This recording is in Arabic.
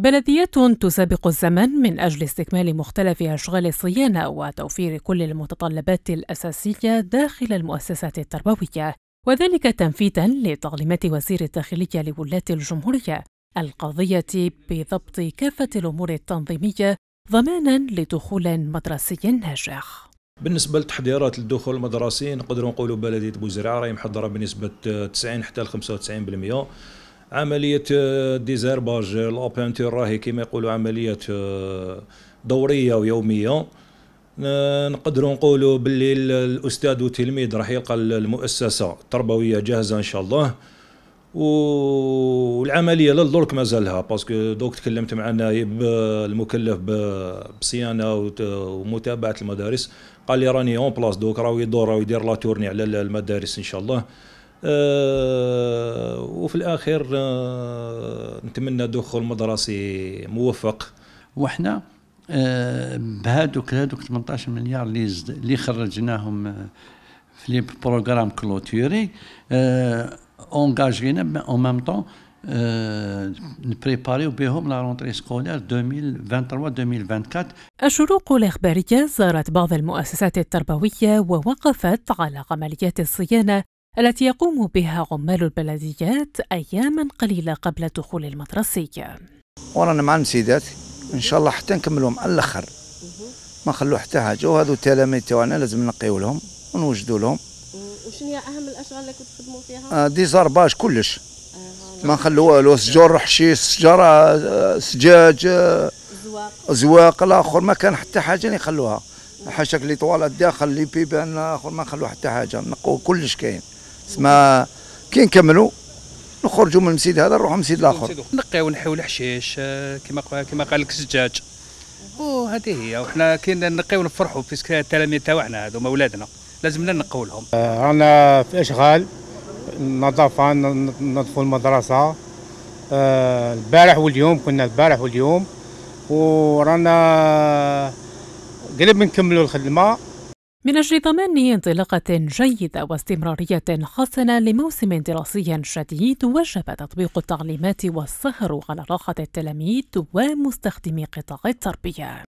بلديات تسابق الزمن من أجل استكمال مختلف أشغال الصيانة وتوفير كل المتطلبات الأساسية داخل المؤسسات التربوية وذلك تنفيذا لتعليمات وزير الداخلية لولاة الجمهورية القضية بضبط كافة الأمور التنظيمية ضمانا لدخول مدرسي ناجح بالنسبه للتحضيرات للدخول المدرسي نقدروا نقولوا بلديه بوزرعه راهي محضره بنسبه 90 حتى 95% عمليه آه، ديزيرباج لابانتور راهي كما يقولوا عمليه آه، دوريه ويوميه نقدروا نقولوا باللي الاستاذ والتلميذ راح يلقى المؤسسه التربويه جاهزه ان شاء الله والعمليه للدرك مازالها باسكو دوك تكلمت مع النائب آه، المكلف بصيانه ومتابعه المدارس قال لي راني اون بلاص دوك راهو يدور راهو يدير لا تورني على المدارس ان شاء الله آه وفي الاخر آه نتمنى دخول مدرسي موفق وحنا آه بهذوك هذوك 18 مليار اللي اللي خرجناهم آه، في لي بروغرام كلوتوري اونجاجينا اون ميم طون نبريباريو بهم لا رونتري سكولير 2023 2024 الشروق الإخبارية زارت بعض المؤسسات التربوية ووقفت على عمليات الصيانة التي يقوم بها عمال البلديات أياما قليلة قبل دخول المدرسية ورانا مع المسيدات إن شاء الله حتى نكملهم على الآخر ما خلو حتى حاجة وهذو التلاميذ تاعنا لازم نقيو لهم ونوجدوا لهم وشنو هي أهم الأشغال اللي كنتوا تخدموا فيها؟ آه ديزارباج كلش آه، ما نخلو والو سجور حشيش سجارة آه، سجاج آه، زواق الآخر ما كان حتى حاجة يخلوها حاشاك لي طوالات داخل لي بيبان اخر ما نخلو حتى حاجه نقو كلش كاين تسمى كي نكملوا نخرجوا من المسيد هذا نروحوا المسيد الاخر نقيو نحيو الحشيش آه، كما كما قال لك الزجاج وهذه هي وحنا كي نقيو نفرحوا في التلاميذ تاعنا هذوما اولادنا لازمنا ننقوا لهم رانا آه، في اشغال نظافه نظفوا المدرسه آه، البارح واليوم كنا البارح واليوم ورانا قريب نكملوا الخدمه من أجل ضمان انطلاقة جيدة واستمرارية حسنة لموسم دراسي جديد وجب تطبيق التعليمات والسهر على راحة التلاميذ ومستخدمي قطاع التربية